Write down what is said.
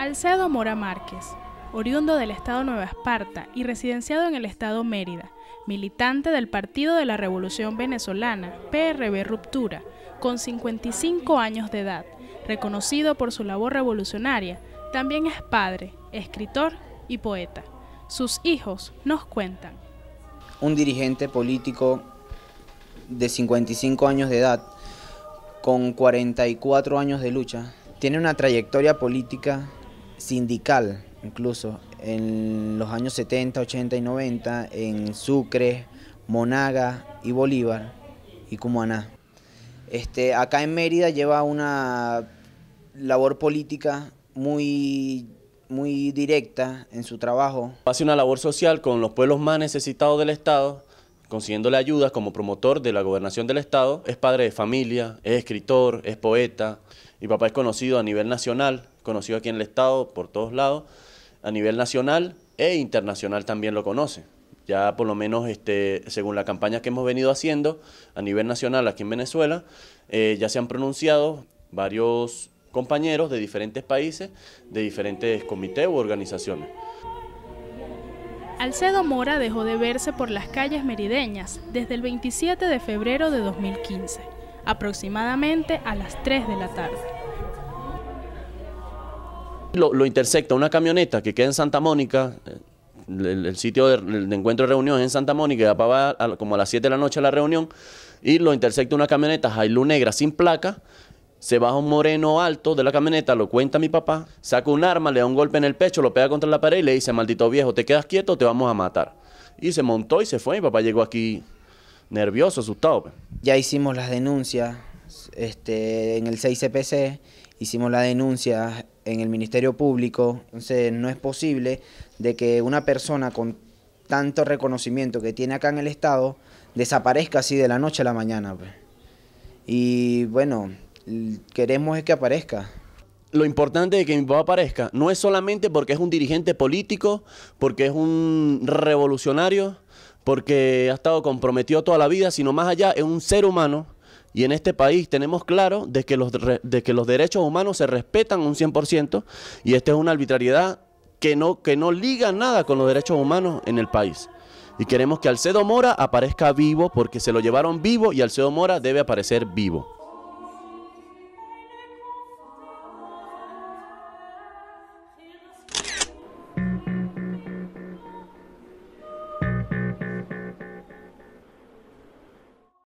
Alcedo Mora Márquez, oriundo del estado Nueva Esparta y residenciado en el estado Mérida, militante del Partido de la Revolución Venezolana, PRB Ruptura, con 55 años de edad, reconocido por su labor revolucionaria, también es padre, escritor y poeta. Sus hijos nos cuentan. Un dirigente político de 55 años de edad, con 44 años de lucha, tiene una trayectoria política sindical, incluso en los años 70, 80 y 90, en Sucre, Monaga y Bolívar y Cumaná. Este, acá en Mérida lleva una labor política muy, muy directa en su trabajo. Hace una labor social con los pueblos más necesitados del Estado, consiguiéndole ayudas como promotor de la gobernación del Estado. Es padre de familia, es escritor, es poeta. y papá es conocido a nivel nacional conocido aquí en el Estado, por todos lados, a nivel nacional e internacional también lo conoce. Ya por lo menos, este, según la campaña que hemos venido haciendo a nivel nacional aquí en Venezuela, eh, ya se han pronunciado varios compañeros de diferentes países, de diferentes comités u organizaciones. Alcedo Mora dejó de verse por las calles merideñas desde el 27 de febrero de 2015, aproximadamente a las 3 de la tarde. Lo, intersecta una camioneta que queda en Santa Mónica, eh, el, sitio de, encuentro de reunión es en Santa Mónica, ya como a las 7 de la noche a la reunión, y lo intersecta una camioneta Jailú negra sin placa, se baja un moreno alto de la camioneta, lo cuenta mi papá, saca un arma, le da un golpe en el pecho, lo pega contra la pared y le dice, maldito viejo, te quedas quieto, o te vamos a matar. Y se montó y se fue, mi papá llegó aquí nervioso, asustado. Pues. Ya hicimos las denuncias este, en el 6CPC, hicimos las denuncias en el Ministerio Público. Entonces no es posible de que una persona con tanto reconocimiento que tiene acá en el Estado desaparezca así de la noche a la mañana. Pues. Y bueno, queremos es que aparezca lo importante de que mi papá aparezca no es solamente porque es un dirigente político, porque es un revolucionario, porque ha estado comprometido toda la vida, sino más allá es un ser humano y en este país tenemos claro de que los, derechos humanos se respetan un 100% y esta es una arbitrariedad que no, que no liga nada con los derechos humanos en el país. Y queremos que Alcedo Mora aparezca vivo porque se lo llevaron vivo y Alcedo Mora debe aparecer vivo.